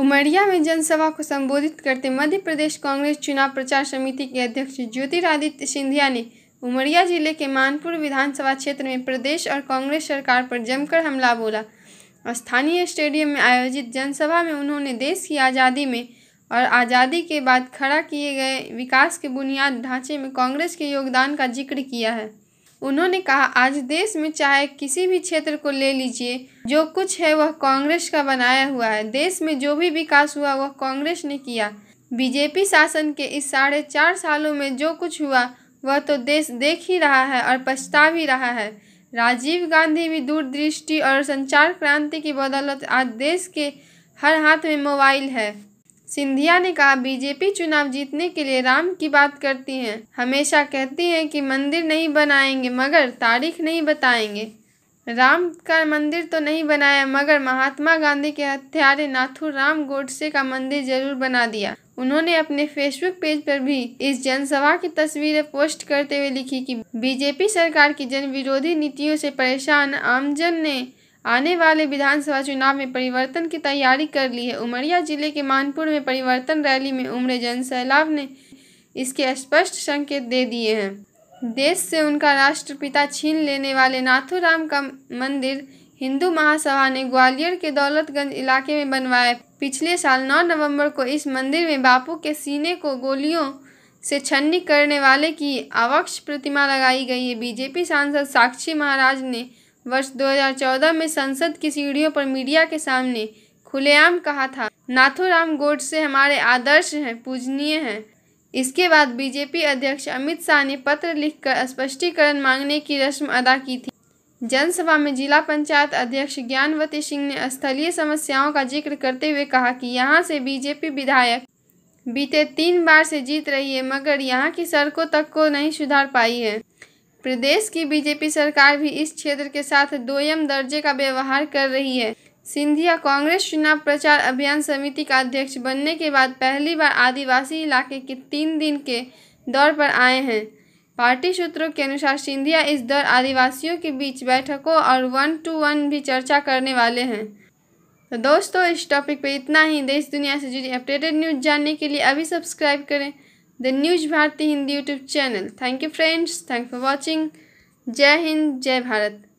उमरिया में जनसभा को संबोधित करते मध्य प्रदेश कांग्रेस चुनाव प्रचार समिति के अध्यक्ष ज्योतिरादित्य सिंधिया ने उमरिया जिले के मानपुर विधानसभा क्षेत्र में प्रदेश और कांग्रेस सरकार पर जमकर हमला बोला स्थानीय स्टेडियम में आयोजित जनसभा में उन्होंने देश की आज़ादी में और आज़ादी के बाद खड़ा किए गए विकास के बुनियाद ढांचे में कांग्रेस के योगदान का जिक्र किया है उन्होंने कहा आज देश में चाहे किसी भी क्षेत्र को ले लीजिए जो कुछ है वह कांग्रेस का बनाया हुआ है देश में जो भी विकास हुआ वह कांग्रेस ने किया बीजेपी शासन के इस साढ़े चार सालों में जो कुछ हुआ वह तो देश देख ही रहा है और पछता भी रहा है राजीव गांधी भी दूरदृष्टि और संचार क्रांति की बदौलत आज देश के हर हाथ में मोबाइल है सिंधिया ने कहा बीजेपी चुनाव जीतने के लिए राम की बात करती है हमेशा कहती है कि मंदिर नहीं बनाएंगे मगर तारीख नहीं बताएंगे राम का मंदिर तो नहीं बनाया मगर महात्मा गांधी के हत्यारे नाथुर राम गोडसे का मंदिर जरूर बना दिया उन्होंने अपने फेसबुक पेज पर भी इस जनसभा की तस्वीरें पोस्ट करते हुए लिखी कि बीजेपी सरकार की जन विरोधी नीतियों से परेशान आमजन ने आने वाले विधानसभा चुनाव में परिवर्तन की तैयारी कर ली है उमरिया जिले के मानपुर में परिवर्तन रैली में उमरे जन सैलाब ने इसके स्पष्ट संकेत दे दिए हैं देश से उनका राष्ट्रपिता छीन लेने वाले नाथुराम का मंदिर हिंदू महासभा ने ग्वालियर के दौलतगंज इलाके में बनवाया पिछले साल 9 नवंबर को इस मंदिर में बापू के सीने को गोलियों से छन्नी करने वाले की अवक्ष प्रतिमा लगाई गई है बीजेपी सांसद साक्षी महाराज ने वर्ष 2014 में संसद की सीढ़ियों पर मीडिया के सामने खुलेआम कहा था नाथूराम गोडसे हमारे आदर्श हैं पूजनीय हैं इसके बाद बीजेपी अध्यक्ष अमित शाह ने पत्र लिखकर स्पष्टीकरण मांगने की रस्म अदा की थी जनसभा में जिला पंचायत अध्यक्ष ज्ञानवती सिंह ने स्थलीय समस्याओं का जिक्र करते हुए कहा कि यहाँ से बीजेपी विधायक बीते तीन बार से जीत रही है मगर यहाँ की सड़कों तक को नहीं सुधार पाई है प्रदेश की बीजेपी सरकार भी इस क्षेत्र के साथ दोयम दर्जे का व्यवहार कर रही है सिंधिया कांग्रेस चुनाव प्रचार अभियान समिति का अध्यक्ष बनने के बाद पहली बार आदिवासी इलाके के तीन दिन के दौर पर आए हैं पार्टी सूत्रों के अनुसार सिंधिया इस दौर आदिवासियों के बीच बैठकों और वन टू वन भी चर्चा करने वाले हैं तो दोस्तों इस टॉपिक पे इतना ही देश दुनिया से जुड़ी अपडेटेड न्यूज़ जानने के लिए अभी सब्सक्राइब करें the news Bharti Hindi YouTube channel thank you friends thank for watching जय हिंद जय भारत